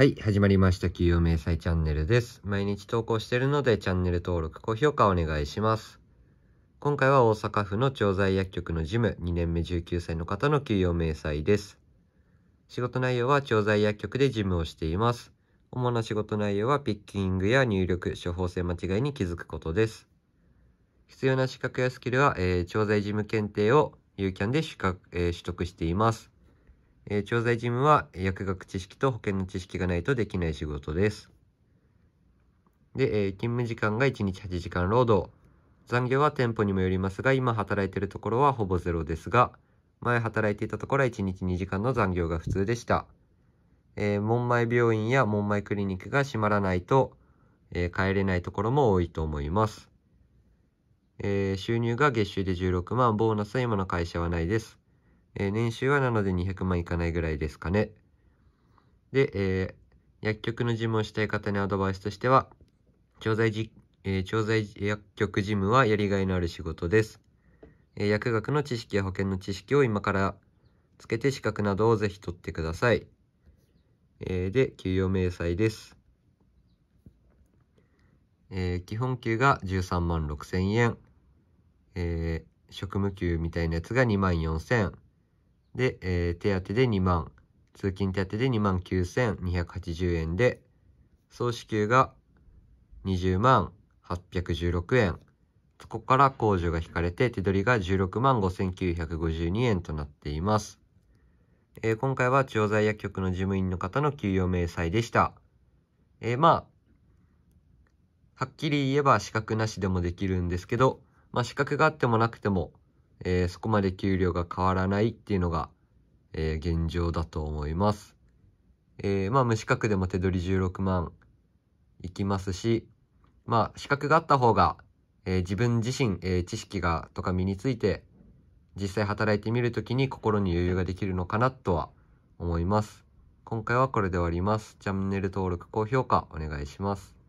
はい、始まりました。給与明細チャンネルです。毎日投稿しているので、チャンネル登録、高評価お願いします。今回は大阪府の調剤薬局の事務、2年目19歳の方の給与明細です。仕事内容は調剤薬局で事務をしています。主な仕事内容はピッキングや入力、処方箋間違いに気づくことです。必要な資格やスキルは、えー、調剤事務検定を UCAN で、えー、取得しています。えー、調剤事務は薬学知識と保険の知識がないとできない仕事です。で、えー、勤務時間が1日8時間労働。残業は店舗にもよりますが、今働いているところはほぼゼロですが、前働いていたところは1日2時間の残業が普通でした。えー、門前病院や門前クリニックが閉まらないと、えー、帰れないところも多いと思います。えー、収入が月収で16万、ボーナスは今の会社はないです。えー、年収はなので200万いかないぐらいですかね。で、えー、薬局の事務をしたい方にアドバイスとしては、調剤じ、えー、調剤薬局事務はやりがいのある仕事です。え薬学の知識や保険の知識を今からつけて資格などをぜひ取ってください。えで、給与明細です。え基本給が13万6千円。え職務給みたいなやつが2万4千円。で、えー、手当で2万、通勤手当で2万9280円で、総支給が20万816円。そこから控除が引かれて手取りが16万5952円となっています。えー、今回は調剤薬局の事務員の方の給与明細でした。えー、まあ、はっきり言えば資格なしでもできるんですけど、まあ資格があってもなくてもえー、そこまで給料が変わらないっていうのが、えー、現状だと思います。えー、まあ無資格でも手取り16万いきますし、まあ資格があった方が、えー、自分自身、えー、知識がとか身について実際働いてみるときに心に余裕ができるのかなとは思います。今回はこれで終わります。チャンネル登録、高評価お願いします。